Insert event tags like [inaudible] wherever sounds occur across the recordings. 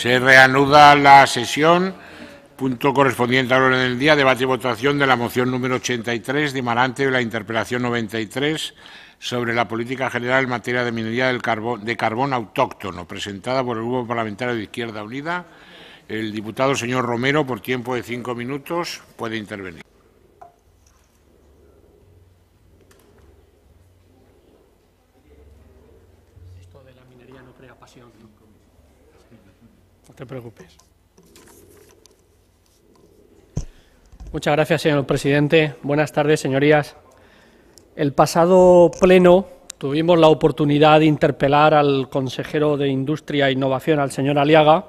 Se reanuda la sesión. Punto correspondiente al orden del día, debate y votación de la moción número 83 de Marante de la interpelación 93 sobre la política general en materia de minería del carbón, de carbón autóctono, presentada por el Grupo Parlamentario de Izquierda Unida. El diputado señor Romero, por tiempo de cinco minutos, puede intervenir. te preocupes. Muchas gracias, señor presidente. Buenas tardes, señorías. El pasado pleno tuvimos la oportunidad de interpelar al consejero de Industria e Innovación, al señor Aliaga,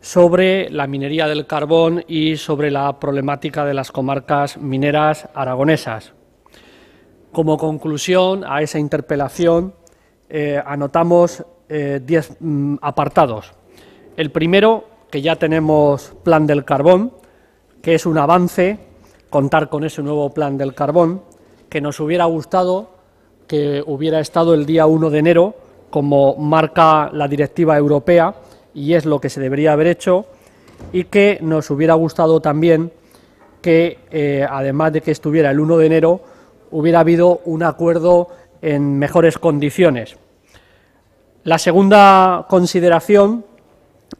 sobre la minería del carbón y sobre la problemática de las comarcas mineras aragonesas. Como conclusión a esa interpelación, eh, anotamos eh, diez mm, apartados. El primero, que ya tenemos plan del carbón, que es un avance contar con ese nuevo plan del carbón, que nos hubiera gustado que hubiera estado el día 1 de enero, como marca la directiva europea, y es lo que se debería haber hecho, y que nos hubiera gustado también que, eh, además de que estuviera el 1 de enero, hubiera habido un acuerdo en mejores condiciones. La segunda consideración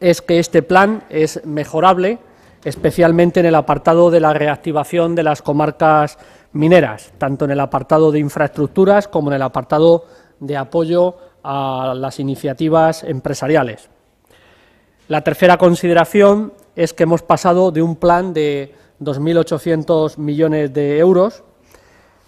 es que este plan es mejorable, especialmente en el apartado de la reactivación de las comarcas mineras, tanto en el apartado de infraestructuras como en el apartado de apoyo a las iniciativas empresariales. La tercera consideración es que hemos pasado de un plan de 2.800 millones de euros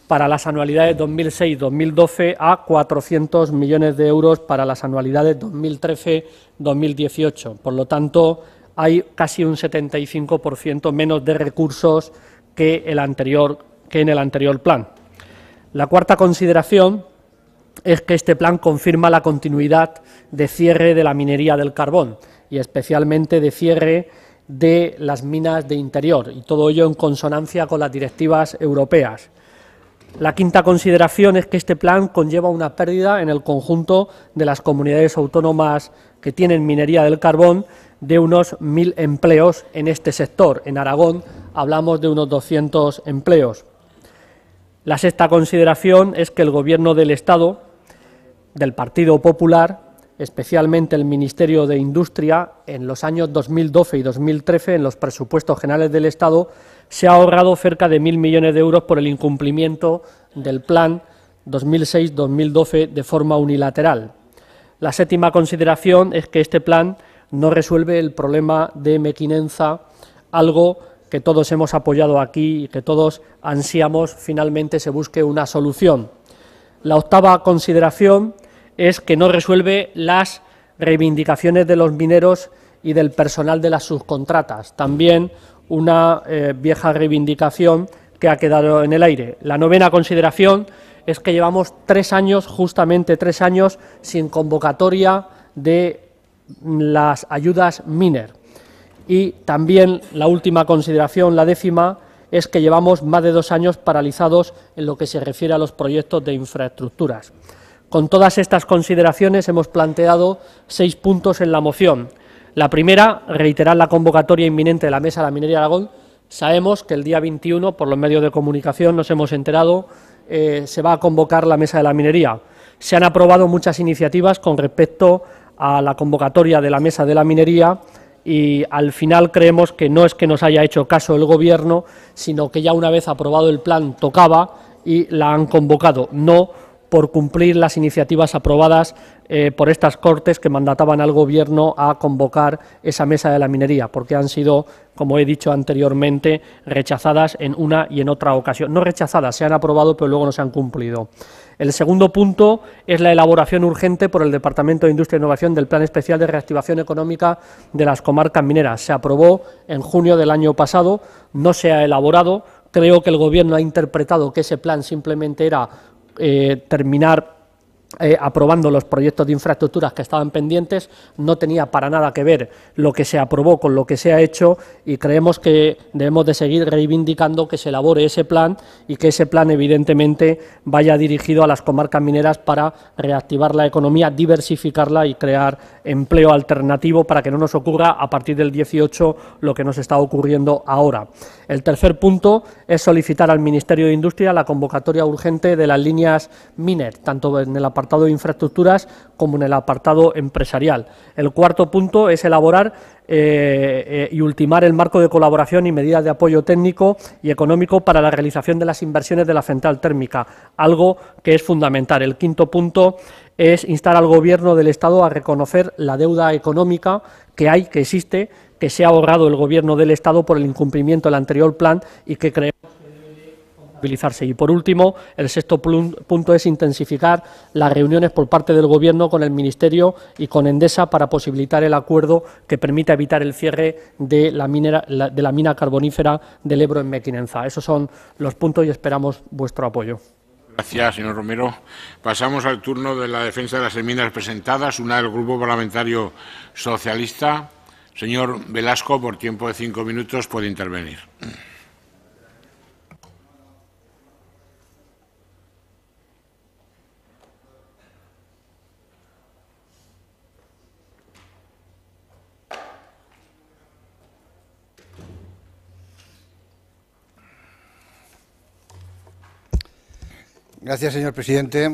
para las anualidades 2006-2012 a 400 millones de euros para las anualidades 2013-2018. Por lo tanto, hay casi un 75% menos de recursos que, el anterior, que en el anterior plan. La cuarta consideración es que este plan confirma la continuidad de cierre de la minería del carbón y especialmente de cierre de las minas de interior y todo ello en consonancia con las directivas europeas. La quinta consideración es que este plan conlleva una pérdida en el conjunto de las comunidades autónomas que tienen minería del carbón de unos 1.000 empleos en este sector. En Aragón hablamos de unos 200 empleos. La sexta consideración es que el Gobierno del Estado, del Partido Popular, especialmente el Ministerio de Industria, en los años 2012 y 2013, en los presupuestos generales del Estado, se ha ahorrado cerca de mil millones de euros por el incumplimiento del plan 2006-2012 de forma unilateral. La séptima consideración es que este plan no resuelve el problema de Mequinenza, algo que todos hemos apoyado aquí y que todos ansiamos finalmente se busque una solución. La octava consideración es que no resuelve las reivindicaciones de los mineros y del personal de las subcontratas. También una eh, vieja reivindicación que ha quedado en el aire. La novena consideración es que llevamos tres años, justamente tres años, sin convocatoria de mm, las ayudas MINER. Y también la última consideración, la décima, es que llevamos más de dos años paralizados en lo que se refiere a los proyectos de infraestructuras. Con todas estas consideraciones hemos planteado seis puntos en la moción. La primera, reiterar la convocatoria inminente de la Mesa de la Minería de Aragón. Sabemos que el día 21, por los medios de comunicación, nos hemos enterado, eh, se va a convocar la Mesa de la Minería. Se han aprobado muchas iniciativas con respecto a la convocatoria de la Mesa de la Minería y al final creemos que no es que nos haya hecho caso el Gobierno, sino que ya una vez aprobado el plan tocaba y la han convocado. No por cumplir las iniciativas aprobadas eh, por estas Cortes que mandataban al Gobierno a convocar esa mesa de la minería, porque han sido, como he dicho anteriormente, rechazadas en una y en otra ocasión. No rechazadas, se han aprobado, pero luego no se han cumplido. El segundo punto es la elaboración urgente por el Departamento de Industria e Innovación del Plan Especial de Reactivación Económica de las Comarcas Mineras. Se aprobó en junio del año pasado, no se ha elaborado. Creo que el Gobierno ha interpretado que ese plan simplemente era eh, terminar eh, aprobando los proyectos de infraestructuras que estaban pendientes, no tenía para nada que ver lo que se aprobó con lo que se ha hecho y creemos que debemos de seguir reivindicando que se elabore ese plan y que ese plan evidentemente vaya dirigido a las comarcas mineras para reactivar la economía, diversificarla y crear empleo alternativo para que no nos ocurra a partir del 18 lo que nos está ocurriendo ahora. El tercer punto es solicitar al Ministerio de Industria la convocatoria urgente de las líneas MINER, tanto en la apartado de infraestructuras como en el apartado empresarial. El cuarto punto es elaborar eh, eh, y ultimar el marco de colaboración y medidas de apoyo técnico y económico para la realización de las inversiones de la central térmica, algo que es fundamental. El quinto punto es instar al Gobierno del Estado a reconocer la deuda económica que hay, que existe, que se ha ahorrado el Gobierno del Estado por el incumplimiento del anterior plan y que creemos y por último, el sexto punto es intensificar las reuniones por parte del Gobierno con el Ministerio y con Endesa para posibilitar el acuerdo que permita evitar el cierre de la, mina carbonífera del Ebro en Mequinenza. Esos son los puntos y esperamos vuestro apoyo. Gracias, señor Romero. Pasamos al turno de la defensa de las enmiendas presentadas, una del Grupo Parlamentario Socialista. Señor Velasco, por tiempo de cinco minutos, puede intervenir. Gracias, señor presidente.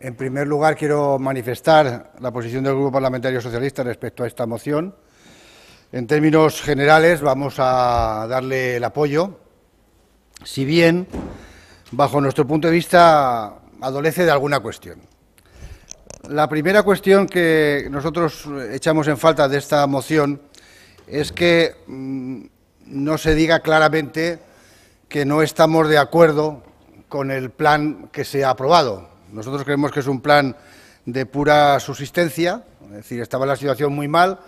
En primer lugar, quiero manifestar la posición del Grupo Parlamentario Socialista respecto a esta moción. En términos generales, vamos a darle el apoyo, si bien, bajo nuestro punto de vista, adolece de alguna cuestión. La primera cuestión que nosotros echamos en falta de esta moción es que mm, no se diga claramente que no estamos de acuerdo con el plan que se ha aprobado. Nosotros creemos que es un plan de pura subsistencia, es decir, estaba la situación muy mal,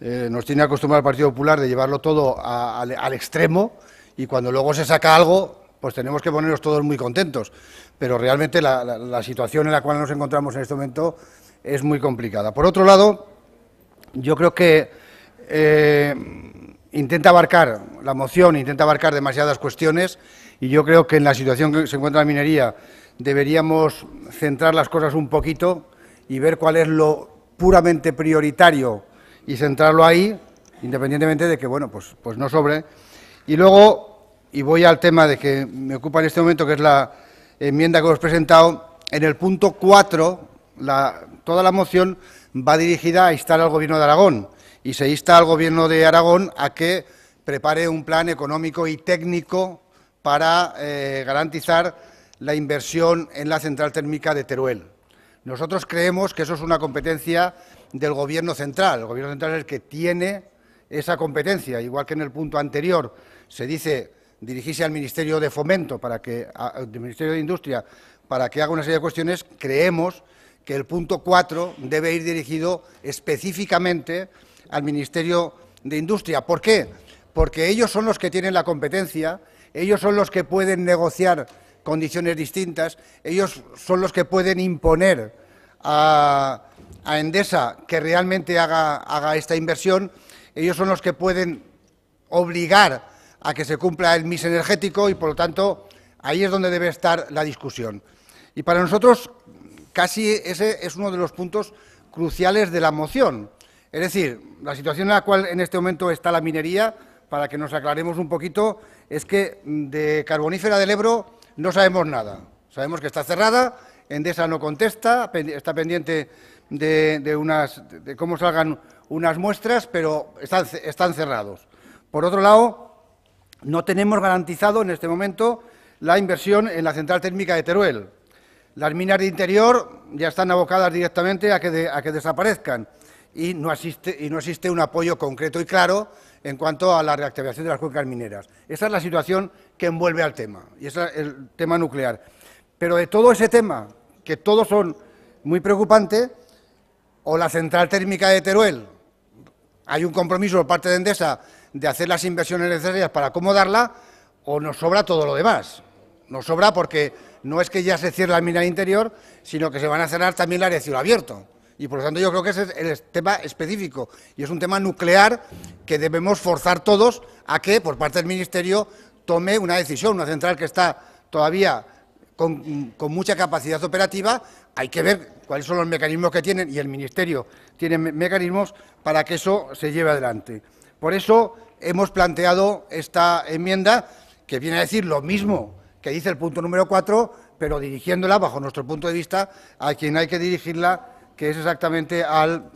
eh, nos tiene acostumbrado el Partido Popular de llevarlo todo al extremo y cuando luego se saca algo, pues tenemos que ponernos todos muy contentos. Pero realmente la, situación en la cual nos encontramos en este momento es muy complicada. Por otro lado, yo creo que eh, intenta abarcar, la moción intenta abarcar demasiadas cuestiones y yo creo que en la situación que se encuentra la minería deberíamos centrar las cosas un poquito y ver cuál es lo puramente prioritario y centrarlo ahí, independientemente de que, bueno, pues, pues no sobre. Y luego, y voy al tema de que me ocupa en este momento, que es la enmienda que os he presentado, en el punto 4, la, toda la moción va dirigida a instar al Gobierno de Aragón y se insta al Gobierno de Aragón a que prepare un plan económico y técnico para eh, garantizar la inversión en la central térmica de Teruel. Nosotros creemos que eso es una competencia del Gobierno central. El Gobierno central es el que tiene esa competencia, igual que en el punto anterior se dice dirigirse al Ministerio de Fomento, para que, al Ministerio de Industria, para que haga una serie de cuestiones, creemos que el punto 4 debe ir dirigido específicamente al Ministerio de Industria. ¿Por qué? Porque ellos son los que tienen la competencia, ellos son los que pueden negociar condiciones distintas, ellos son los que pueden imponer a, Endesa que realmente haga, haga esta inversión, ellos son los que pueden obligar a que se cumpla el MIS energético y, por lo tanto, ahí es donde debe estar la discusión. Y para nosotros casi ese es uno de los puntos cruciales de la moción, es decir, la situación en la cual en este momento está la minería, para que nos aclaremos un poquito, es que de Carbonífera del Ebro no sabemos nada. Sabemos que está cerrada, Endesa no contesta, está pendiente de, cómo salgan unas muestras, pero están, cerrados. Por otro lado, no tenemos garantizado en este momento la inversión en la central térmica de Teruel. Las minas de interior ya están abocadas directamente a que desaparezcan y no, existe, un apoyo concreto y claro en cuanto a la reactivación de las cuencas mineras. Esa es la situación que envuelve al tema, y es el tema nuclear. Pero de todo ese tema, que todos son muy preocupantes, o la central térmica de Teruel, hay un compromiso por parte de Endesa de hacer las inversiones necesarias para acomodarla, o nos sobra todo lo demás. Nos sobra porque no es que ya se cierre la mina interior, sino que se van a cerrar también el área de cielo abierto. Y por lo tanto yo creo que ese es el tema específico y es un tema nuclear que debemos forzar todos a que por parte del Ministerio tome una decisión. Una central que está todavía con, mucha capacidad operativa, hay que ver cuáles son los mecanismos que tienen y el Ministerio tiene mecanismos para que eso se lleve adelante. Por eso hemos planteado esta enmienda que viene a decir lo mismo que dice el punto número 4, pero dirigiéndola, bajo nuestro punto de vista, a quien hay que dirigirla que es exactamente al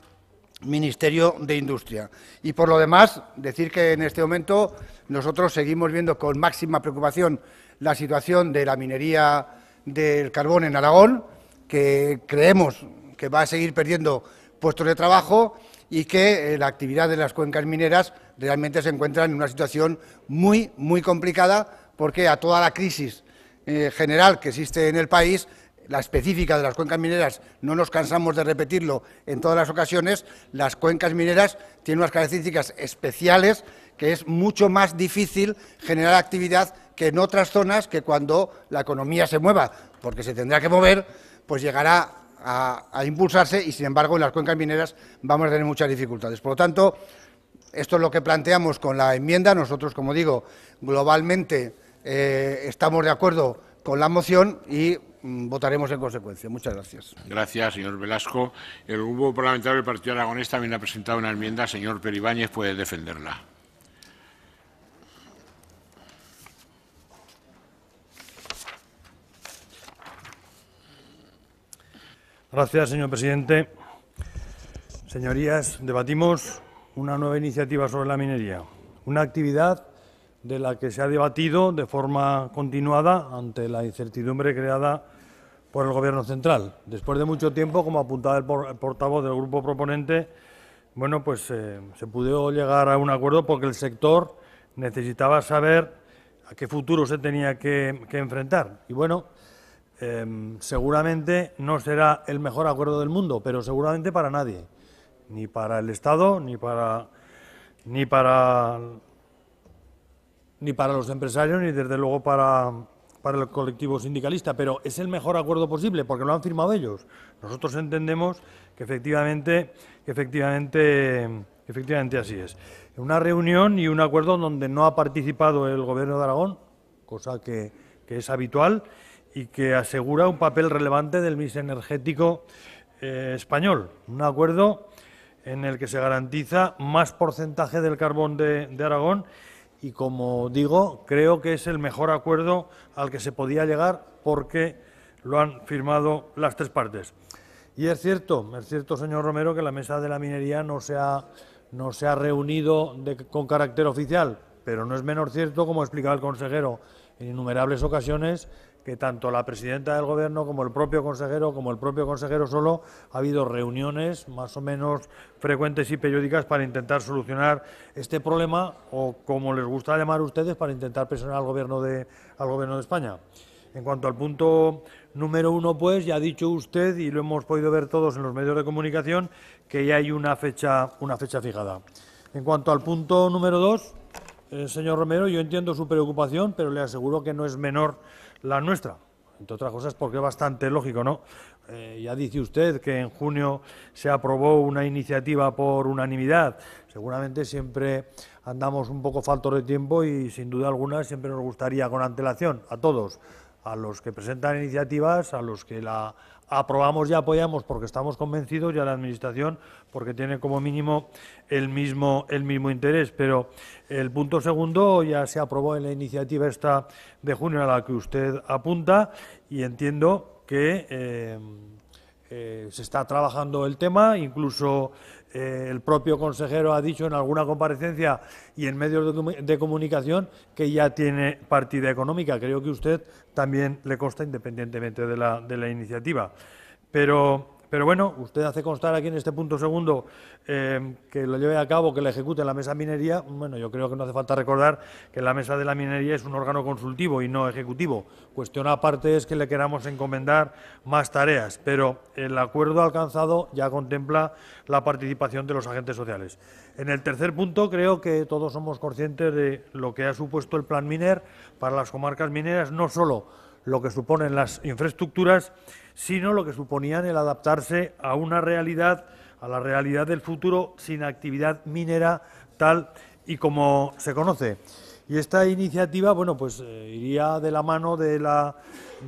Ministerio de Industria. Y por lo demás, decir que en este momento nosotros seguimos viendo con máxima preocupación la situación de la minería del carbón en Aragón, que creemos que va a seguir perdiendo puestos de trabajo y que eh, la actividad de las cuencas mineras realmente se encuentra en una situación muy, muy complicada porque a toda la crisis eh, general que existe en el país la específica de las cuencas mineras, no nos cansamos de repetirlo en todas las ocasiones, las cuencas mineras tienen unas características especiales que es mucho más difícil generar actividad que en otras zonas que cuando la economía se mueva, porque se tendrá que mover, pues llegará a, impulsarse y, sin embargo, en las cuencas mineras vamos a tener muchas dificultades. Por lo tanto, esto es lo que planteamos con la enmienda. Nosotros, como digo, globalmente eh, estamos de acuerdo con la moción y Mm, votaremos en consecuencia. Muchas gracias. Gracias, señor Velasco. El Grupo Parlamentario del Partido Aragonés también ha presentado una enmienda. Señor Peribáñez, puede defenderla. Gracias, señor presidente. Señorías, debatimos una nueva iniciativa sobre la minería, una actividad de la que se ha debatido de forma continuada ante la incertidumbre creada por el Gobierno central. Después de mucho tiempo, como apuntaba el, portavoz del grupo proponente, bueno, pues eh, se pudo llegar a un acuerdo porque el sector necesitaba saber a qué futuro se tenía que, enfrentar. Y bueno, em, seguramente no será el mejor acuerdo del mundo, pero seguramente para nadie, ni para el Estado, ni para, ni para ni para los empresarios, ni desde luego para, para el colectivo sindicalista, pero es el mejor acuerdo posible porque lo han firmado ellos. Nosotros entendemos que efectivamente, efectivamente, efectivamente así es. Una reunión y un acuerdo donde no ha participado el Gobierno de Aragón, cosa que, es habitual y que asegura un papel relevante del mix energético eh, español. Un acuerdo en el que se garantiza más porcentaje del carbón de Aragón y como digo, creo que es el mejor acuerdo al que se podía llegar porque lo han firmado las tres partes. Y es cierto, es cierto, señor Romero, que la mesa de la minería no se ha, no se ha reunido con carácter oficial, pero no es menos cierto, como explicaba el consejero, en innumerables ocasiones que tanto la presidenta del gobierno como el propio consejero, como el propio consejero solo, ha habido reuniones más o menos frecuentes y periódicas para intentar solucionar este problema o, como les gusta llamar a ustedes, para intentar presionar al gobierno de, al gobierno de España. En cuanto al punto número uno, pues ya ha dicho usted y lo hemos podido ver todos en los medios de comunicación que ya hay una fecha, una fecha fijada. En cuanto al punto número dos, eh, señor Romero, yo entiendo su preocupación, pero le aseguro que no es menor la nuestra. Entre otras cosas, porque es bastante lógico, ¿no? Eh, ya dice usted que en junio se aprobó una iniciativa por unanimidad. Seguramente siempre andamos un poco faltos de tiempo y, sin duda alguna, siempre nos gustaría con antelación a todos, a los que presentan iniciativas, a los que la aprobamos y apoyamos porque estamos convencidos ya la Administración porque tiene como mínimo el mismo, el mismo interés. Pero el punto segundo ya se aprobó en la iniciativa esta de junio a la que usted apunta y entiendo que eh, eh, se está trabajando el tema, incluso eh, el propio consejero ha dicho en alguna comparecencia y en medios de comunicación que ya tiene partida económica. Creo que usted también le consta independientemente de la, de la iniciativa. Pero pero bueno, usted hace constar aquí en este punto segundo eh, que lo lleve a cabo, que lo ejecute la mesa minería. Bueno, yo creo que no hace falta recordar que la mesa de la minería es un órgano consultivo y no ejecutivo. Cuestión aparte es que le queramos encomendar más tareas, pero el acuerdo alcanzado ya contempla la participación de los agentes sociales. En el tercer punto creo que todos somos conscientes de lo que ha supuesto el plan miner para las comarcas mineras, no solo lo que suponen las infraestructuras, sino lo que suponían el adaptarse a una realidad, a la realidad del futuro sin actividad minera tal y como se conoce. Y esta iniciativa, bueno, pues eh, iría de la mano de la,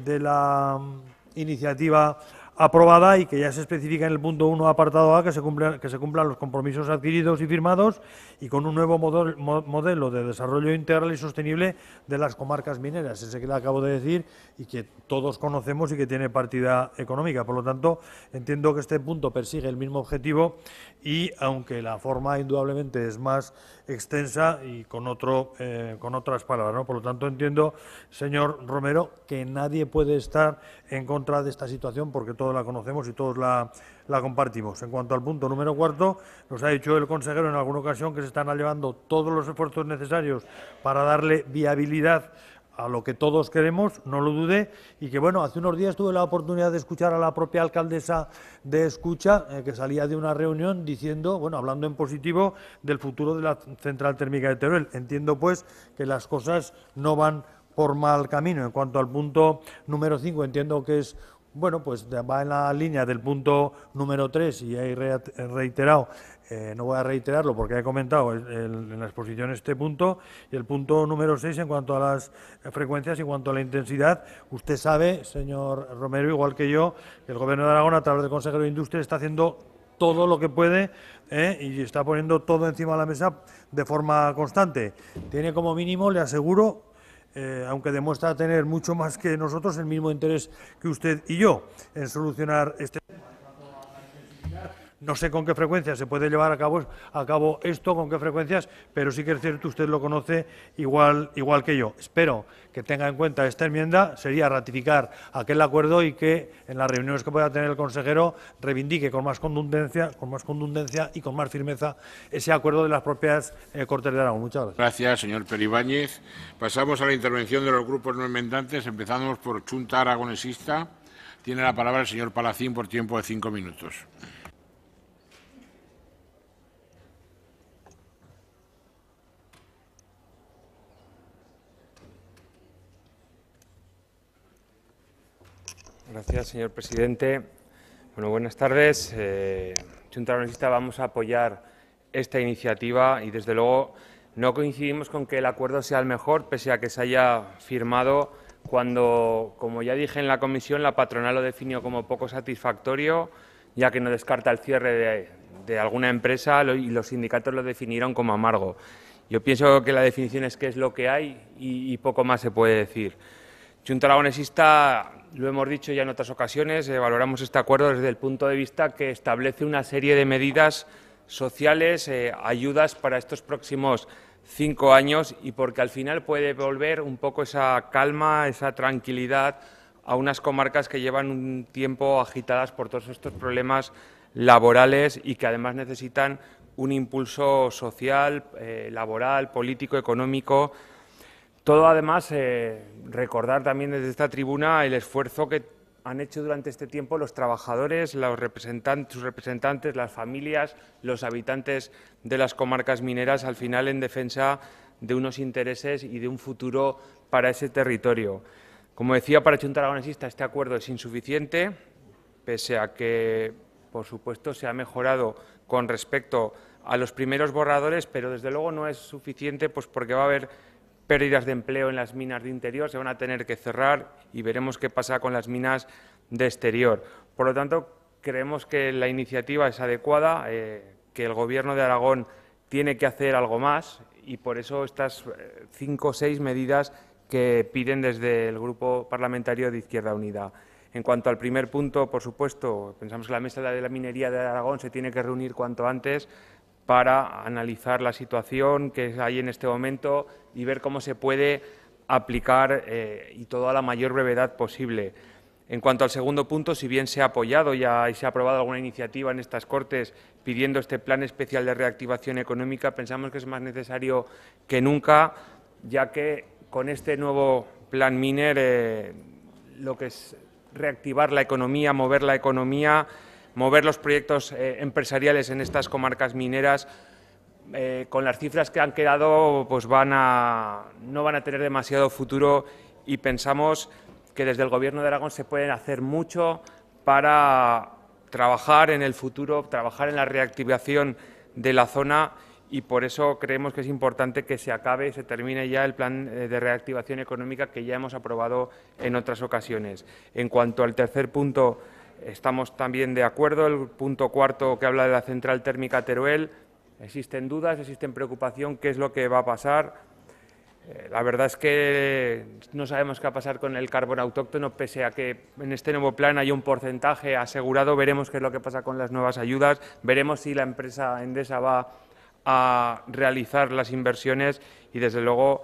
de la mm, iniciativa aprobada y que ya se especifica en el punto 1, apartado A, que se, cumplan, los compromisos adquiridos y firmados y con un nuevo modelo de desarrollo integral y sostenible de las comarcas mineras, ese que le acabo de decir y que todos conocemos y que tiene partida económica. Por lo tanto, entiendo que este punto persigue el mismo objetivo y, aunque la forma indudablemente es más extensa y con, otro, eh, con otras palabras. ¿no? Por lo tanto, entiendo, señor Romero, que nadie puede estar en contra de esta situación porque todos la conocemos y todos la, la compartimos. En cuanto al punto número cuarto, nos ha dicho el consejero en alguna ocasión que se están llevando todos los esfuerzos necesarios para darle viabilidad a lo que todos queremos, no lo dudé, y que bueno, hace unos días tuve la oportunidad de escuchar a la propia alcaldesa de Escucha, eh, que salía de una reunión diciendo, bueno, hablando en positivo del futuro de la central térmica de Teruel. Entiendo pues que las cosas no van por mal camino. En cuanto al punto número 5, entiendo que es bueno, pues va en la línea del punto número 3 y he reiterado, eh, no voy a reiterarlo porque he comentado en la exposición este punto, y el punto número 6 en cuanto a las frecuencias y en cuanto a la intensidad. Usted sabe, señor Romero, igual que yo, que el Gobierno de Aragón, a través del Consejero de Industria, está haciendo todo lo que puede ¿eh? y está poniendo todo encima de la mesa de forma constante. Tiene como mínimo, le aseguro, eh, aunque demuestra tener mucho más que nosotros el mismo interés que usted y yo en solucionar este no sé con qué frecuencia se puede llevar a cabo, esto, con qué frecuencias, pero sí que es cierto, que usted lo conoce igual, igual que yo. Espero que tenga en cuenta esta enmienda, sería ratificar aquel acuerdo y que en las reuniones que pueda tener el consejero reivindique con más contundencia, con más contundencia y con más firmeza ese acuerdo de las propias eh, Cortes de Aragón. Muchas gracias. Gracias, señor Peribáñez. Pasamos a la intervención de los grupos no enmendantes. Empezamos por Chunta Aragonesista. Tiene la palabra el señor Palacín por tiempo de cinco minutos. Gracias, señor presidente. Bueno, buenas tardes. Eh, Junta vamos a apoyar esta iniciativa y, desde luego, no coincidimos con que el acuerdo sea el mejor, pese a que se haya firmado cuando, como ya dije en la comisión, la patronal lo definió como poco satisfactorio, ya que no descarta el cierre de, alguna empresa y los sindicatos lo definieron como amargo. Yo pienso que la definición es que es lo que hay y, poco más se puede decir. Junta lo hemos dicho ya en otras ocasiones, eh, valoramos este acuerdo desde el punto de vista que establece una serie de medidas sociales, eh, ayudas para estos próximos cinco años y porque al final puede volver un poco esa calma, esa tranquilidad a unas comarcas que llevan un tiempo agitadas por todos estos problemas laborales y que además necesitan un impulso social, eh, laboral, político, económico todo además, eh, recordar también desde esta tribuna el esfuerzo que han hecho durante este tiempo los trabajadores, los representantes, sus representantes, las familias, los habitantes de las comarcas mineras, al final en defensa de unos intereses y de un futuro para ese territorio. Como decía, para un este acuerdo es insuficiente, pese a que, por supuesto, se ha mejorado con respecto a los primeros borradores, pero desde luego no es suficiente pues porque va a haber pérdidas de empleo en las minas de interior, se van a tener que cerrar y veremos qué pasa con las minas de exterior. Por lo tanto, creemos que la iniciativa es adecuada, eh, que el Gobierno de Aragón tiene que hacer algo más y por eso estas eh, cinco o seis medidas que piden desde el Grupo Parlamentario de Izquierda Unida. En cuanto al primer punto, por supuesto, pensamos que la mesa de la minería de Aragón se tiene que reunir cuanto antes para analizar la situación que hay en este momento y ver cómo se puede aplicar eh, y todo a la mayor brevedad posible. En cuanto al segundo punto, si bien se ha apoyado ya y se ha aprobado alguna iniciativa en estas Cortes pidiendo este plan especial de reactivación económica, pensamos que es más necesario que nunca, ya que con este nuevo plan MINER eh, lo que es reactivar la economía, mover la economía, mover los proyectos eh, empresariales en estas comarcas mineras, eh, con las cifras que han quedado, pues van a, no van a tener demasiado futuro y pensamos que desde el Gobierno de Aragón se pueden hacer mucho para trabajar en el futuro, trabajar en la reactivación de la zona y por eso creemos que es importante que se acabe y se termine ya el plan eh, de reactivación económica que ya hemos aprobado en otras ocasiones. En cuanto al tercer punto Estamos también de acuerdo, el punto cuarto que habla de la central térmica Teruel. Existen dudas, existen preocupación, qué es lo que va a pasar. Eh, la verdad es que no sabemos qué va a pasar con el carbón autóctono, pese a que en este nuevo plan hay un porcentaje asegurado. Veremos qué es lo que pasa con las nuevas ayudas, veremos si la empresa Endesa va a realizar las inversiones y, desde luego,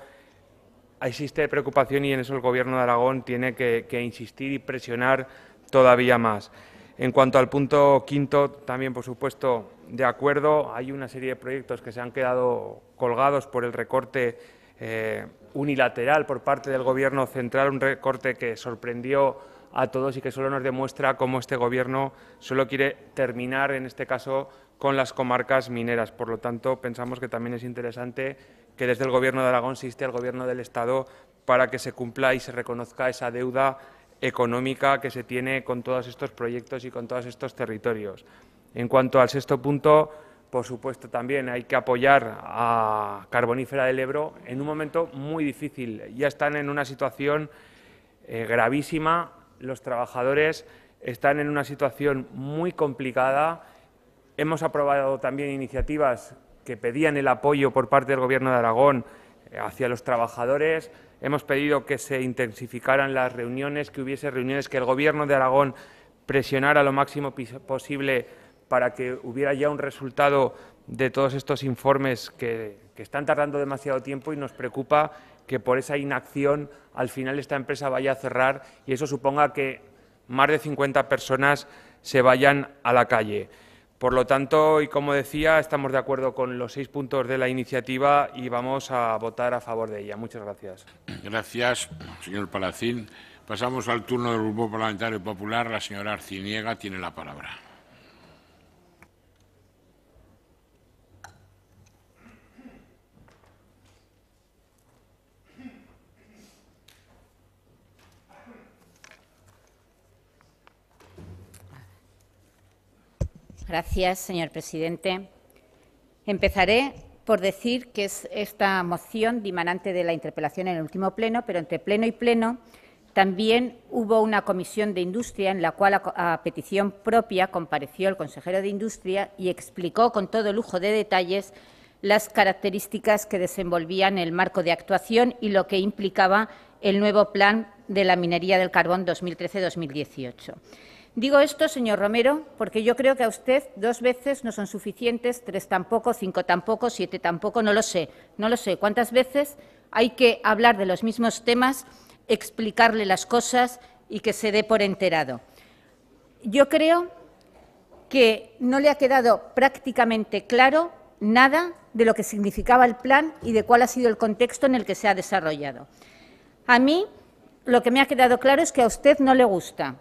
existe preocupación y en eso el Gobierno de Aragón tiene que insistir y presionar todavía más. En cuanto al punto quinto, también, por supuesto, de acuerdo, hay una serie de proyectos que se han quedado colgados por el recorte eh, unilateral por parte del Gobierno central, un recorte que sorprendió a todos y que solo nos demuestra cómo este Gobierno solo quiere terminar, en este caso, con las comarcas mineras. Por lo tanto, pensamos que también es interesante que desde el Gobierno de Aragón se inste al Gobierno del Estado para que se cumpla y se reconozca esa deuda económica que se tiene con todos estos proyectos y con todos estos territorios. En cuanto al sexto punto, por supuesto, también hay que apoyar a Carbonífera del Ebro en un momento muy difícil. Ya están en una situación eh, gravísima, los trabajadores están en una situación muy complicada. Hemos aprobado también iniciativas que pedían el apoyo por parte del Gobierno de Aragón eh, hacia los trabajadores. Hemos pedido que se intensificaran las reuniones, que hubiese reuniones, que el Gobierno de Aragón presionara lo máximo posible para que hubiera ya un resultado de todos estos informes que, están tardando demasiado tiempo y nos preocupa que por esa inacción al final esta empresa vaya a cerrar y eso suponga que más de 50 personas se vayan a la calle. Por lo tanto, y como decía, estamos de acuerdo con los seis puntos de la iniciativa y vamos a votar a favor de ella. Muchas gracias. Gracias, señor Palacín. Pasamos al turno del Grupo Parlamentario Popular. La señora Arciniega tiene la palabra. Gracias, señor presidente. Empezaré por decir que es esta moción dimanante de la interpelación en el último pleno, pero entre pleno y pleno también hubo una comisión de industria en la cual, a, petición propia, compareció el consejero de Industria y explicó con todo lujo de detalles las características que desenvolvían el marco de actuación y lo que implicaba el nuevo plan de la minería del carbón 2013-2018. Digo esto, señor Romero, porque yo creo que a usted dos veces no son suficientes, tres tampoco, cinco tampoco, siete tampoco, no lo sé, no lo sé. ¿Cuántas veces hay que hablar de los mismos temas, explicarle las cosas y que se dé por enterado? Yo creo que no le ha quedado prácticamente claro nada de lo que significaba el plan y de cuál ha sido el contexto en el que se ha desarrollado. A mí lo que me ha quedado claro es que a usted no le gusta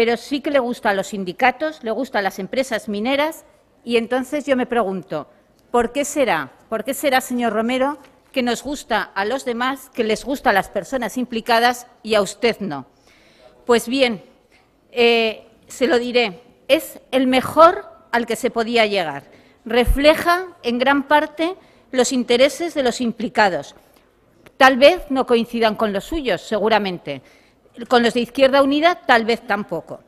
pero sí que le gusta a los sindicatos, le gusta a las empresas mineras y entonces yo me pregunto, ¿por qué será? ¿Por qué será, señor Romero, que nos gusta a los demás, que les gusta a las personas implicadas y a usted no? Pues bien, eh, se lo diré, es el mejor al que se podía llegar. Refleja en gran parte los intereses de los implicados. Tal vez no coincidan con los suyos, seguramente, con los de Izquierda Unida tal vez tampoco.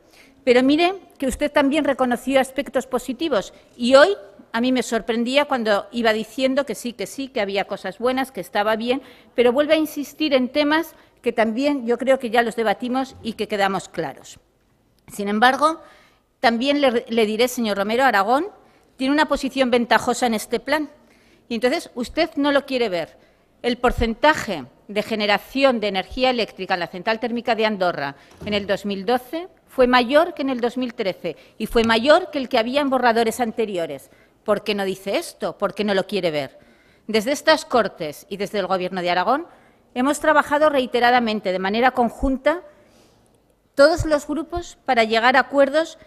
Pero mire que usted también reconoció aspectos positivos y hoy a mí me sorprendía cuando iba diciendo que sí, que sí, que había cosas buenas, que estaba bien, pero vuelve a insistir en temas que también yo creo que ya los debatimos y que quedamos claros. Sin embargo, también le, le diré, señor Romero, Aragón tiene una posición ventajosa en este plan. Y entonces usted no lo quiere ver. El porcentaje de generación de energía eléctrica en la central térmica de Andorra en el 2012 fue mayor que en el 2013 y fue mayor que el que había en borradores anteriores. ¿Por qué no dice esto? ¿Por qué no lo quiere ver? Desde estas Cortes y desde el Gobierno de Aragón hemos trabajado reiteradamente de manera conjunta todos los grupos para llegar a acuerdos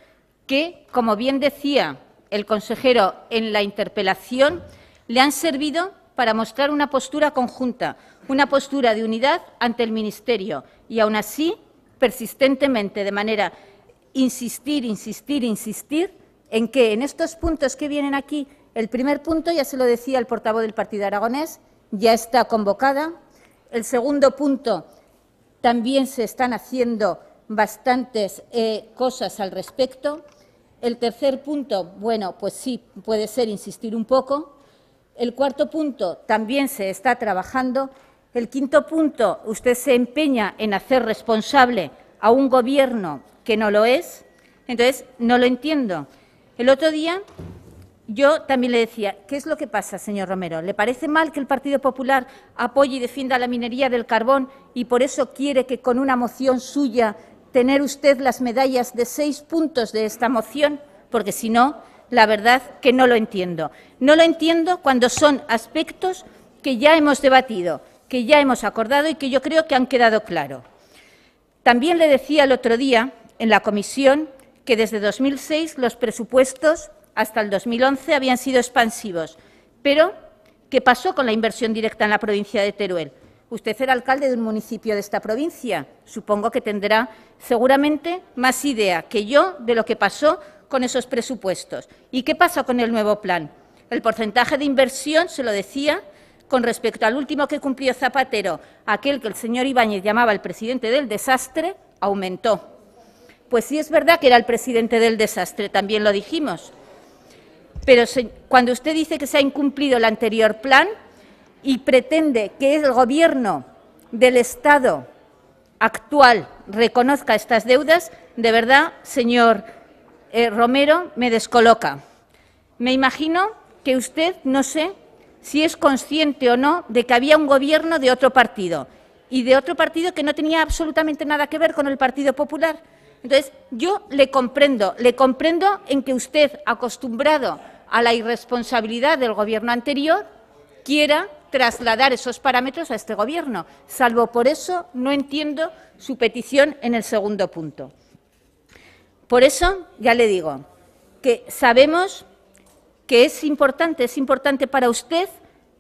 que, como bien decía el consejero en la interpelación, le han servido para mostrar una postura conjunta, una postura de unidad ante el Ministerio y, aún así, persistentemente, de manera insistir, insistir, insistir, en que en estos puntos que vienen aquí, el primer punto, ya se lo decía el portavoz del Partido Aragonés, ya está convocada. El segundo punto, también se están haciendo bastantes eh, cosas al respecto. El tercer punto, bueno, pues sí, puede ser insistir un poco. El cuarto punto también se está trabajando. El quinto punto, usted se empeña en hacer responsable a un gobierno que no lo es. Entonces, no lo entiendo. El otro día yo también le decía, ¿qué es lo que pasa, señor Romero? ¿Le parece mal que el Partido Popular apoye y defienda la minería del carbón y por eso quiere que con una moción suya tener usted las medallas de seis puntos de esta moción? Porque si no, la verdad, que no lo entiendo. No lo entiendo cuando son aspectos que ya hemos debatido, que ya hemos acordado y que yo creo que han quedado claros. También le decía el otro día en la comisión que desde 2006 los presupuestos hasta el 2011 habían sido expansivos, pero ¿qué pasó con la inversión directa en la provincia de Teruel? Usted era alcalde de un municipio de esta provincia. Supongo que tendrá seguramente más idea que yo de lo que pasó con esos presupuestos. ¿Y qué pasó con el nuevo plan? El porcentaje de inversión, se lo decía, con respecto al último que cumplió Zapatero, aquel que el señor Ibáñez llamaba el presidente del desastre, aumentó. Pues sí es verdad que era el presidente del desastre, también lo dijimos. Pero cuando usted dice que se ha incumplido el anterior plan y pretende que el Gobierno del Estado actual reconozca estas deudas, de verdad, señor eh, Romero me descoloca. Me imagino que usted, no sé si es consciente o no de que había un gobierno de otro partido y de otro partido que no tenía absolutamente nada que ver con el Partido Popular. Entonces, yo le comprendo, le comprendo en que usted, acostumbrado a la irresponsabilidad del gobierno anterior, quiera trasladar esos parámetros a este gobierno. Salvo por eso, no entiendo su petición en el segundo punto. Por eso, ya le digo, que sabemos que es importante, es importante para usted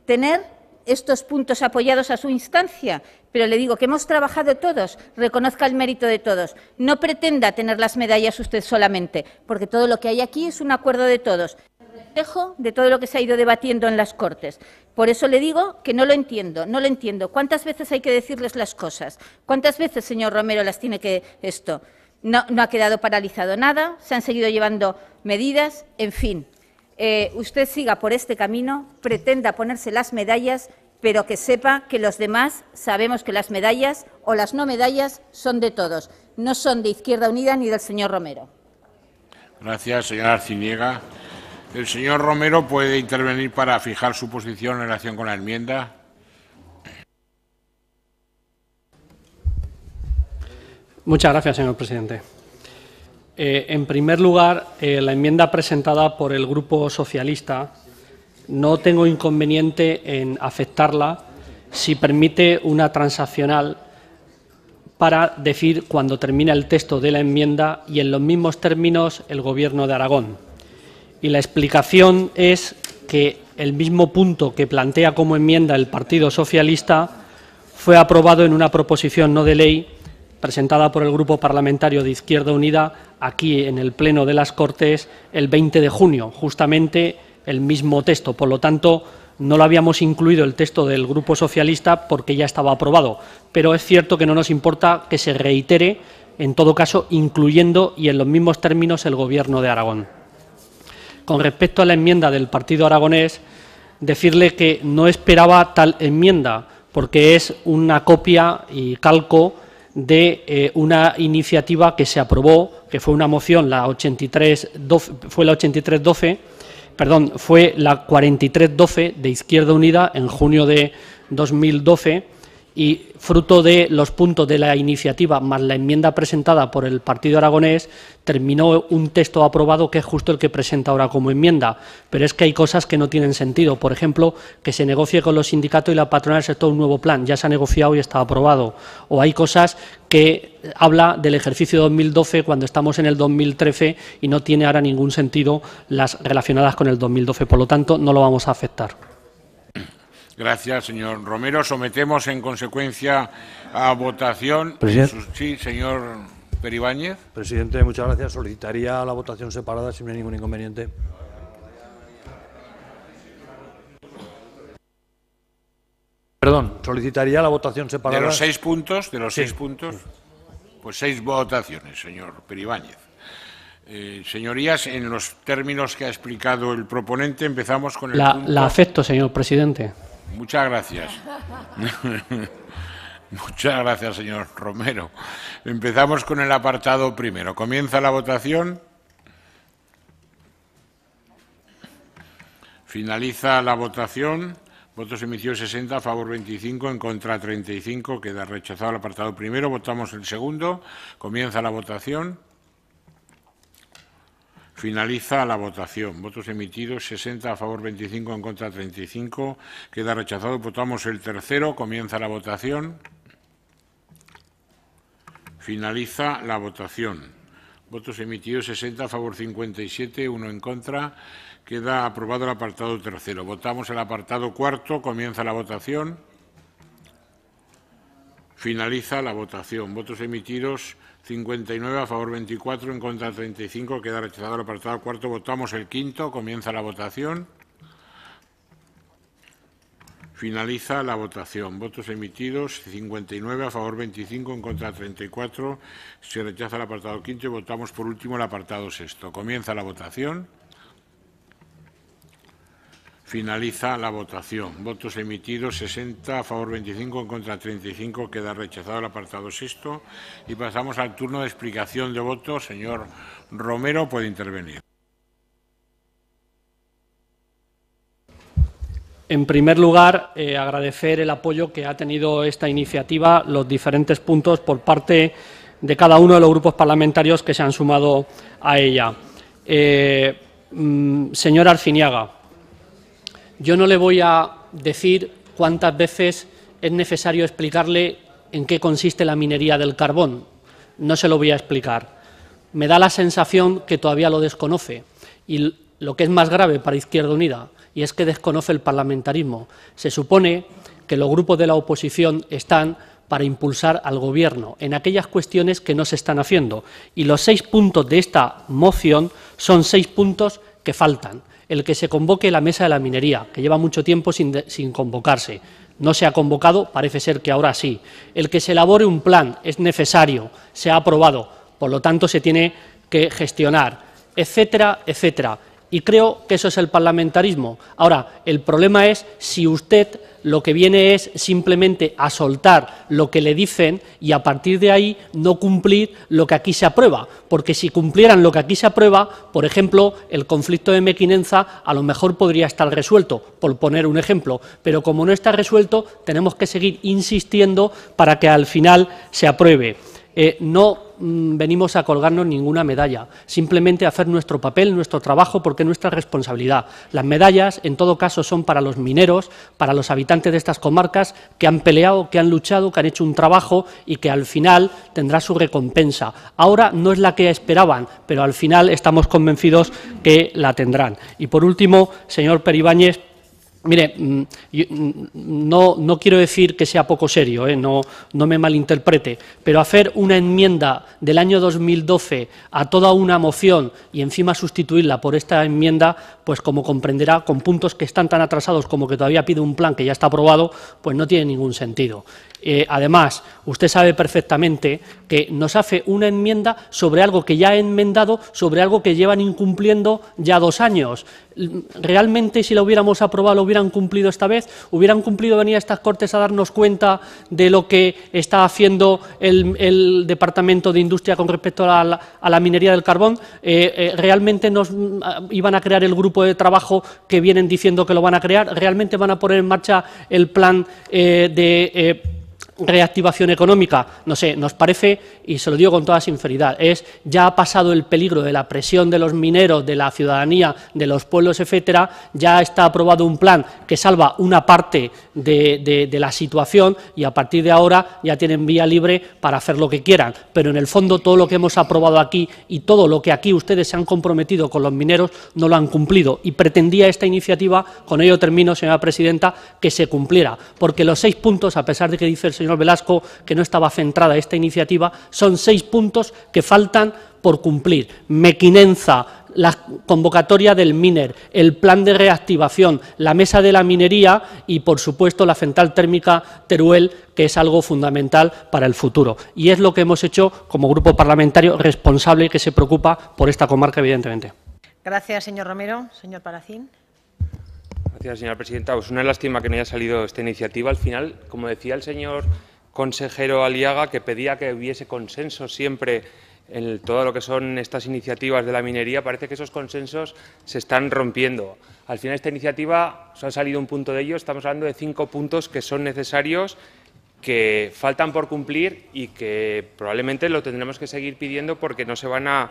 tener estos puntos apoyados a su instancia, pero le digo que hemos trabajado todos, reconozca el mérito de todos. No pretenda tener las medallas usted solamente, porque todo lo que hay aquí es un acuerdo de todos, reflejo de todo lo que se ha ido debatiendo en las Cortes. Por eso le digo que no lo entiendo, no lo entiendo. ¿Cuántas veces hay que decirles las cosas? ¿Cuántas veces, señor Romero, las tiene que esto? no, ha quedado paralizado nada, se han seguido llevando medidas, en fin. Eh, usted siga por este camino, pretenda ponerse las medallas, pero que sepa que los demás sabemos que las medallas o las no medallas son de todos, no son de Izquierda Unida ni del señor Romero. Gracias, señora Arciniega. El señor Romero puede intervenir para fijar su posición en relación con la enmienda. Muchas gracias, señor presidente. Eh, en primer lugar, eh, la enmienda presentada por el Grupo Socialista no tengo inconveniente en afectarla... si permite una transaccional para decir cuando termina el texto de la enmienda y en los mismos términos el Gobierno de Aragón. Y la explicación es que el mismo punto que plantea como enmienda el Partido Socialista fue aprobado en una proposición no de ley presentada por el Grupo Parlamentario de Izquierda Unida aquí en el Pleno de las Cortes el 20 de junio, justamente el mismo texto. Por lo tanto, no lo habíamos incluido el texto del Grupo Socialista porque ya estaba aprobado, pero es cierto que no nos importa que se reitere, en todo caso, incluyendo y en los mismos términos el Gobierno de Aragón. Con respecto a la enmienda del Partido Aragonés, decirle que no esperaba tal enmienda porque es una copia y calco de eh, una iniciativa que se aprobó, que fue una moción, la 83 fue la 8312, perdón, fue la 4312 de Izquierda Unida en junio de 2012 y fruto de los puntos de la iniciativa más la enmienda presentada por el Partido Aragonés, terminó un texto aprobado que es justo el que presenta ahora como enmienda. Pero es que hay cosas que no tienen sentido. Por ejemplo, que se negocie con los sindicatos y la patronal del sector un nuevo plan. Ya se ha negociado y está aprobado. O hay cosas que habla del ejercicio 2012 cuando estamos en el 2013 y no tiene ahora ningún sentido las relacionadas con el 2012. Por lo tanto, no lo vamos a afectar. Gracias, señor Romero. Sometemos en consecuencia a votación. Sí, señor Peribáñez. Presidente, muchas gracias. Solicitaría la votación separada sin ningún inconveniente. Perdón, solicitaría la votación separada. De los seis puntos, de los seis puntos, pues seis votaciones, señor Peribáñez. Eh, señorías, en los términos que ha explicado el proponente, empezamos con el. la afecto, señor presidente. Muchas gracias. [laughs] Muchas gracias, señor Romero. Empezamos con el apartado primero. Comienza la votación. Finaliza la votación. Votos emitidos 60, a favor 25, en contra 35. Queda rechazado el apartado primero. Votamos el segundo. Comienza la votación. Finaliza la votación. Votos emitidos, 60 a favor, 25 en contra, 35. Queda rechazado. Votamos el tercero. Comienza la votación. Finaliza la votación. Votos emitidos, 60 a favor, 57, uno en contra. Queda aprobado el apartado tercero. Votamos el apartado cuarto. Comienza la votación. Finaliza la votación. Votos emitidos, 59 a favor 24, en contra 35. Queda rechazado el apartado cuarto. Votamos el quinto. Comienza la votación. Finaliza la votación. Votos emitidos 59 a favor 25, en contra 34. Se rechaza el apartado quinto y votamos por último el apartado sexto. Comienza la votación. Finaliza la votación. Votos emitidos 60, a favor 25, en contra 35. Queda rechazado el apartado sexto. Y pasamos al turno de explicación de votos. Señor Romero, puede intervenir. En primer lugar, eh, agradecer el apoyo que ha tenido esta iniciativa, los diferentes puntos por parte de cada uno de los grupos parlamentarios que se han sumado a ella. Eh, mm, señor Arciniaga, yo no le voy a decir cuántas veces es necesario explicarle en qué consiste la minería del carbón. No se lo voy a explicar. Me da la sensación que todavía lo desconoce. Y lo que es más grave para Izquierda Unida, y es que desconoce el parlamentarismo. Se supone que los grupos de la oposición están para impulsar al Gobierno en aquellas cuestiones que no se están haciendo. Y los seis puntos de esta moción son seis puntos que faltan el que se convoque la mesa de la minería, que lleva mucho tiempo sin, convocarse. No se ha convocado, parece ser que ahora sí. El que se elabore un plan es necesario, se ha aprobado, por lo tanto se tiene que gestionar, etcétera, etcétera. Y creo que eso es el parlamentarismo. Ahora, el problema es si usted lo que viene es simplemente a soltar lo que le dicen y a partir de ahí no cumplir lo que aquí se aprueba, porque si cumplieran lo que aquí se aprueba, por ejemplo, el conflicto de Mequinenza a lo mejor podría estar resuelto, por poner un ejemplo, pero como no está resuelto, tenemos que seguir insistiendo para que al final se apruebe. Eh, no Mm, venimos a colgarnos ninguna medalla, simplemente a hacer nuestro papel, nuestro trabajo, porque es nuestra responsabilidad. Las medallas, en todo caso, son para los mineros, para los habitantes de estas comarcas que han peleado, que han luchado, que han hecho un trabajo y que al final tendrá su recompensa. Ahora no es la que esperaban, pero al final estamos convencidos que la tendrán. Y por último, señor Peribáñez, Mire, mm, mm, no, no, quiero decir que sea poco serio, ¿eh? no, no, me malinterprete, pero hacer una enmienda del año 2012 a toda una moción y encima sustituirla por esta enmienda, pues como comprenderá, con puntos que están tan atrasados como que todavía pide un plan que ya está aprobado, pues no tiene ningún sentido. Eh, además, usted sabe perfectamente que nos hace una enmienda sobre algo que ya ha enmendado, sobre algo que llevan incumpliendo ya dos años realmente si lo hubiéramos aprobado, lo hubieran cumplido esta vez, hubieran cumplido venir a estas Cortes a darnos cuenta de lo que está haciendo el, Departamento de Industria con respecto a la, minería del carbón, eh, eh, realmente nos mm, iban a crear el grupo de trabajo que vienen diciendo que lo van a crear, realmente van a poner en marcha el plan eh, de reactivación económica, no sé, nos parece, y se lo digo con toda sinceridad, es ya ha pasado el peligro de la presión de los mineros, de la ciudadanía, de los pueblos, etcétera, ya está aprobado un plan que salva una parte de, de la situación y a partir de ahora ya tienen vía libre para hacer lo que quieran. Pero en el fondo todo lo que hemos aprobado aquí y todo lo que aquí ustedes se han comprometido con los mineros no lo han cumplido y pretendía esta iniciativa, con ello termino, señora presidenta, que se cumpliera, porque los seis puntos, a pesar de que dice el señor señor Velasco que no estaba centrada esta iniciativa, son seis puntos que faltan por cumplir. Mequinenza, la convocatoria del MINER, el plan de reactivación, la mesa de la minería y, por supuesto, la central térmica Teruel, que es algo fundamental para el futuro. Y es lo que hemos hecho como grupo parlamentario responsable que se preocupa por esta comarca, evidentemente. Gracias, señor Romero. Señor Palacín. Gracias, señora presidenta. Es pues una lástima que no haya salido esta iniciativa. Al final, como decía el señor consejero Aliaga, que pedía que hubiese consenso siempre en todo lo que son estas iniciativas de la minería, parece que esos consensos se están rompiendo. Al final, esta iniciativa, se ha salido un punto de ello, estamos hablando de cinco puntos que son necesarios, que faltan por cumplir y que probablemente lo tendremos que seguir pidiendo porque no se van a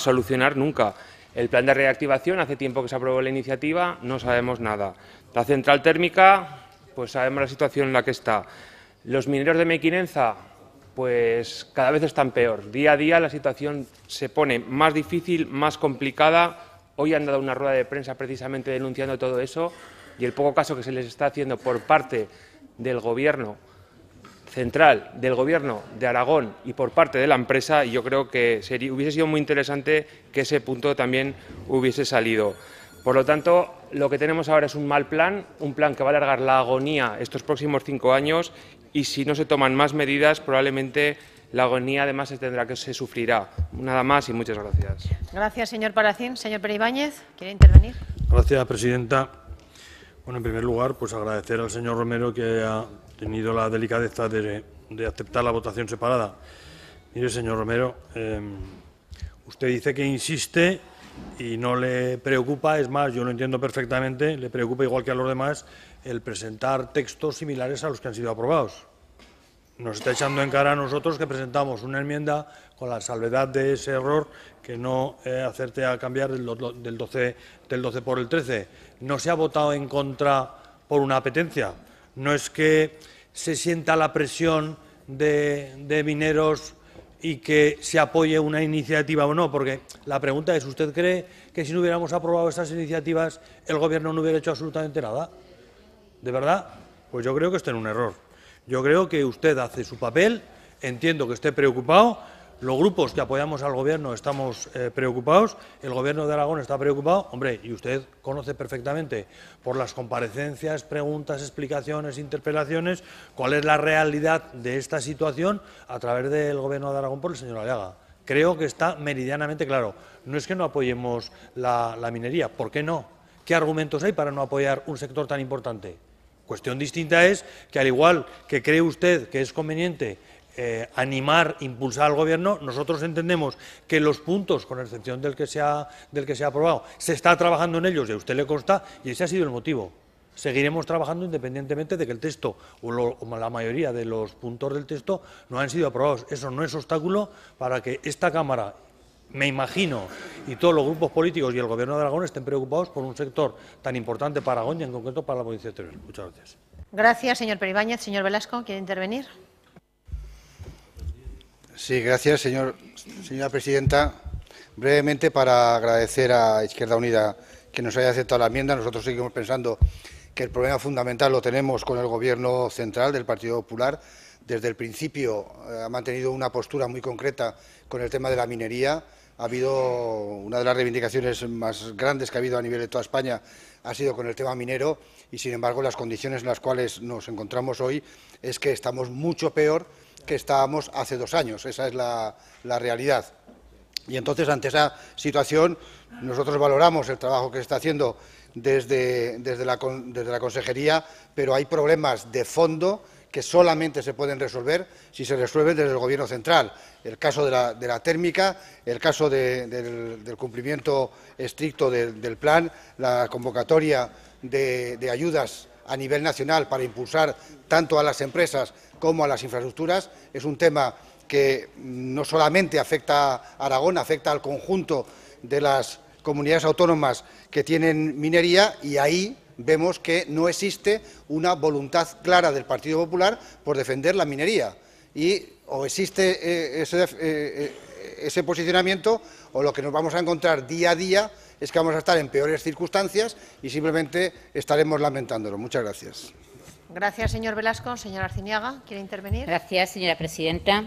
solucionar nunca. El plan de reactivación, hace tiempo que se aprobó la iniciativa, no sabemos nada. La central térmica, pues sabemos la situación en la que está. Los mineros de Mequinenza, pues cada vez están peor. Día a día la situación se pone más difícil, más complicada. Hoy han dado una rueda de prensa precisamente denunciando todo eso y el poco caso que se les está haciendo por parte del Gobierno central del Gobierno de Aragón y por parte de la empresa y yo creo que sería, hubiese sido muy interesante que ese punto también hubiese salido. Por lo tanto, lo que tenemos ahora es un mal plan, un plan que va a alargar la agonía estos próximos cinco años y si no se toman más medidas probablemente la agonía además se tendrá que se sufrirá. Nada más y muchas gracias. Gracias, señor Palacín. Señor Peribáñez, ¿quiere intervenir? Gracias, presidenta. Bueno, en primer lugar, pues agradecer al señor Romero que haya tenido la delicadeza de, aceptar la votación separada. Mire, señor Romero, em, usted dice que insiste y no le preocupa, es más, yo lo entiendo perfectamente, le preocupa igual que a los demás el presentar textos similares a los que han sido aprobados. Nos está echando en cara a nosotros que presentamos una enmienda con la salvedad de ese error que no eh, hacerte a cambiar del, 12, del 12 por el 13. No se ha votado en contra por una apetencia, no es que se sienta la presión de, mineros y que se apoye una iniciativa o no, porque la pregunta es, ¿usted cree que si no hubiéramos aprobado esas iniciativas el gobierno no hubiera hecho absolutamente nada? ¿De verdad? Pues yo creo que está en un error. Yo creo que usted hace su papel, entiendo que esté preocupado, los grupos que apoyamos al Gobierno estamos eh, preocupados, el Gobierno de Aragón está preocupado, hombre, y usted conoce perfectamente por las comparecencias, preguntas, explicaciones, interpelaciones, cuál es la realidad de esta situación a través del Gobierno de Aragón por el señor Aliaga. Creo que está meridianamente claro. No es que no apoyemos la, la minería, ¿por qué no? ¿Qué argumentos hay para no apoyar un sector tan importante? Cuestión distinta es que, al igual que cree usted que es conveniente eh, animar, impulsar al Gobierno, nosotros entendemos que los puntos, con excepción del que, se ha, del que se aprobado, se está trabajando en ellos y a usted le consta, y ese ha sido el motivo. Seguiremos trabajando independientemente de que el texto o, la mayoría de los puntos del texto no han sido aprobados. Eso no es obstáculo para que esta Cámara me imagino, y todos los grupos políticos y el Gobierno de Aragón estén preocupados por un sector tan importante para Aragón y en concreto para la provincia de Teruel. Muchas gracias. Gracias, señor Peribáñez. Señor Velasco, ¿quiere intervenir? gracias, señora presidenta. Brevemente, para agradecer a Izquierda Unida que nos haya aceptado la enmienda, nosotros seguimos pensando que el problema fundamental lo tenemos con el Gobierno central del Partido Popular. Desde el principio eh, ha mantenido una postura muy concreta con el tema de la minería. Ha habido una de las reivindicaciones más grandes que ha habido a nivel de toda España ha sido con el tema minero y, sin embargo, las condiciones en las cuales nos encontramos hoy es que estamos mucho peor que estábamos hace dos años. Esa es la, realidad. Y entonces, ante esa situación, nosotros valoramos el trabajo que se está haciendo desde, desde, la, consejería, pero hay problemas de fondo que solamente se pueden resolver si se resuelven desde el Gobierno central. El caso de la, térmica, el caso del, cumplimiento estricto del plan, la convocatoria de ayudas a nivel nacional para impulsar tanto a las empresas como a las infraestructuras. Es un tema que no solamente afecta a Aragón, afecta al conjunto de las comunidades autónomas que tienen minería y ahí vemos que no existe una voluntad clara del Partido Popular por defender la minería. Y o existe eh, eh, eh, ese posicionamiento o lo que nos vamos a encontrar día a día es que vamos a estar en peores circunstancias y simplemente estaremos lamentándolo. Muchas gracias. Gracias, señor Velasco. Señora Arciniaga, ¿quiere intervenir? Gracias, señora presidenta.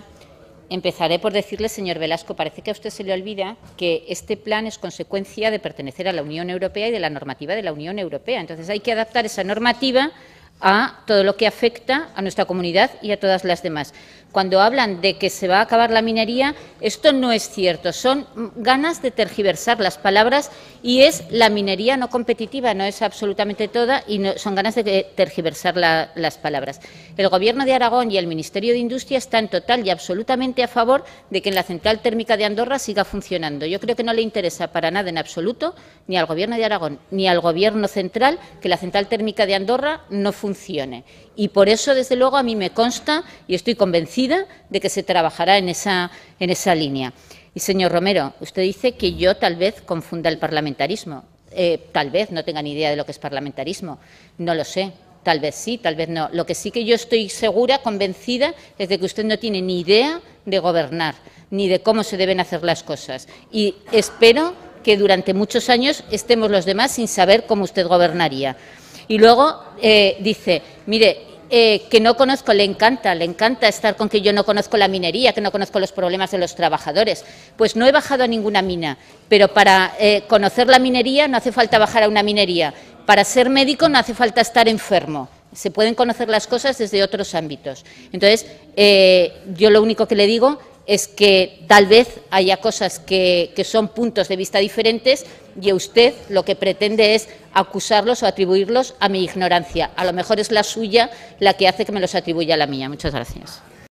Empezaré por decirle, señor Velasco, parece que a usted se le olvida que este plan es consecuencia de pertenecer a la Unión Europea y de la normativa de la Unión Europea. Entonces, hay que adaptar esa normativa a todo lo que afecta a nuestra comunidad y a todas las demás cuando hablan de que se va a acabar la minería, esto no es cierto. Son ganas de tergiversar las palabras y es la minería no competitiva, no es absolutamente toda, y son ganas de tergiversar las palabras. El Gobierno de Aragón y el Ministerio de Industria están total y absolutamente a favor de que la central térmica de Andorra siga funcionando. Yo creo que no le interesa para nada en absoluto, ni al Gobierno de Aragón ni al Gobierno central, que la central térmica de Andorra no funcione. Y por eso, desde luego, a mí me consta y estoy convencida de que se trabajará en esa, en esa línea. Y, señor Romero, usted dice que yo tal vez confunda el parlamentarismo. Eh, tal vez no tenga ni idea de lo que es parlamentarismo. No lo sé. Tal vez sí, tal vez no. Lo que sí que yo estoy segura, convencida, es de que usted no tiene ni idea de gobernar, ni de cómo se deben hacer las cosas. Y espero que durante muchos años estemos los demás sin saber cómo usted gobernaría. Y luego eh, dice, mire, eh, que no conozco le encanta, le encanta estar con que yo no conozco la minería, que no conozco los problemas de los trabajadores. Pues no he bajado a ninguna mina, pero para eh, conocer la minería no hace falta bajar a una minería. Para ser médico no hace falta estar enfermo se pueden conocer las cosas desde otros ámbitos. Entonces, eh, yo lo único que le digo es que tal vez haya cosas que son puntos de vista diferentes, y usted lo que pretende es acusarlos o atribuirlos a mi ignorancia. A lo mejor es la suya la que hace que me los atribuya a la mía. Muchas gracias.